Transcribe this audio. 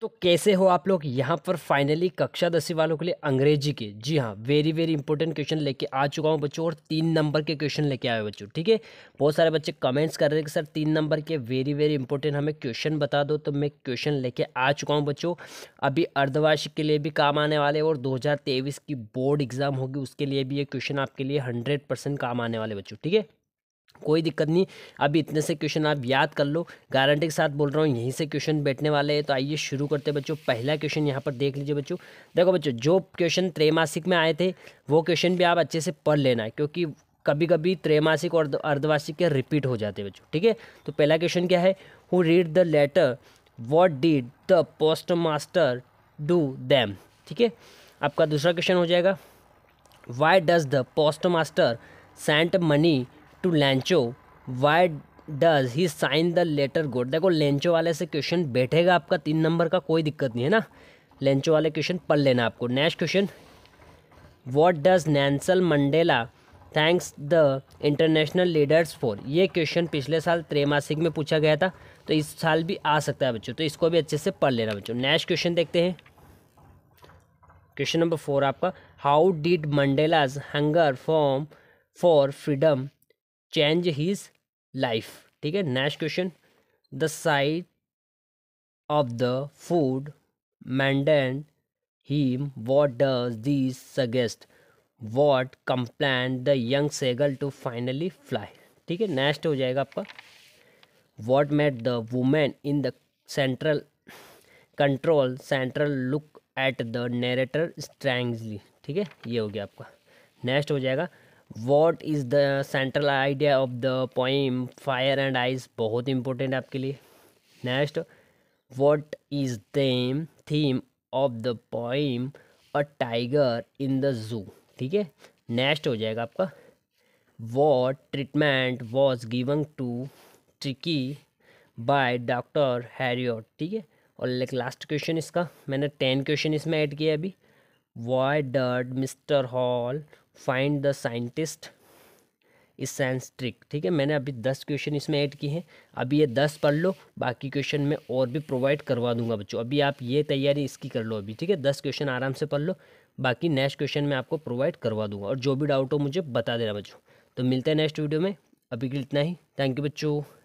तो कैसे हो आप लोग यहाँ पर फाइनली कक्षा दसवीं वालों के लिए अंग्रेजी के जी हाँ वेरी वेरी इंपॉर्टेंट क्वेश्चन लेके आ चुका हूँ बच्चों और तीन नंबर के क्वेश्चन लेके आए बच्चों ठीक है बहुत सारे बच्चे कमेंट्स कर रहे हैं कि सर तीन नंबर के वेरी वेरी इंपॉर्टेंट हमें क्वेश्चन बता दो तो मैं क्वेश्चन लेके आ चुका हूँ बच्चों अभी अर्धवार्षिक के लिए भी काम आने वाले और दो की बोर्ड एग्जाम होगी उसके लिए भी ये क्वेश्चन आपके लिए हंड्रेड काम आने वाले बच्चों ठीक है कोई दिक्कत नहीं अभी इतने से क्वेश्चन आप याद कर लो गारंटी के साथ बोल रहा हूँ यहीं से क्वेश्चन बैठने वाले हैं तो आइए शुरू करते हैं बच्चों पहला क्वेश्चन यहाँ पर देख लीजिए बच्चों देखो बच्चों जो क्वेश्चन त्रैमासिक में आए थे वो क्वेश्चन भी आप अच्छे से पढ़ लेना है क्योंकि कभी कभी त्रैमासिक और अर्धवार्षिक के रिपीट हो जाते हैं बच्चों ठीक है तो पहला क्वेश्चन क्या है who read the letter what did the postmaster do then ठीक है आपका दूसरा क्वेश्चन हो जाएगा why does the postmaster sent money to Lencho why does he sign the letter good देखो लेंचो वाले से क्वेश्चन बैठेगा आपका तीन नंबर का कोई दिक्कत नहीं है ना लेंचो वाले क्वेश्चन पढ़ लेना आपको next question what does Nelson Mandela thanks the international leaders for ये क्वेश्चन पिछले साल त्रैमासिक में पूछा गया था तो इस साल भी आ सकता है बच्चों तो इसको भी अच्छे से पढ़ लेना बच्चों नेक्स्ट क्वेश्चन देखते हैं क्वेश्चन नंबर फोर आपका how did Mandela's hunger form for freedom change his life ठीक है next question the sight of the food made him what does this suggest what compelled the young seagull to finally fly ठीक है next हो जाएगा आपका what made the women in the central control central look at the narrator strangely ठीक है ये हो गया आपका नेक्स्ट हो जाएगा what is the central idea of the poem fire and ice बहुत इंपॉर्टेंट आपके लिए next what is the theme of the poem a tiger in the zoo ठीक है नेक्स्ट हो जाएगा आपका what treatment was given to Tricki by doctor Herriot ठीक है और लास्ट क्वेश्चन इसका मैंने टेन क्वेश्चन इसमें ऐड किया अभी वाई डर्ड mister Hall find the scientist science trick ठीक है मैंने अभी दस क्वेश्चन इसमें ऐड किए हैं अभी ये दस पढ़ लो बाकी क्वेश्चन मैं और भी प्रोवाइड करवा दूंगा बच्चों अभी आप ये तैयारी इसकी कर लो अभी ठीक है दस क्वेश्चन आराम से पढ़ लो बाकी नेक्स्ट क्वेश्चन मैं आपको प्रोवाइड करवा दूंगा और जो भी डाउट हो मुझे बता देना बच्चों तो मिलते हैं नेक्स्ट वीडियो में अभी के लिए इतना ही थैंक यू बच्चों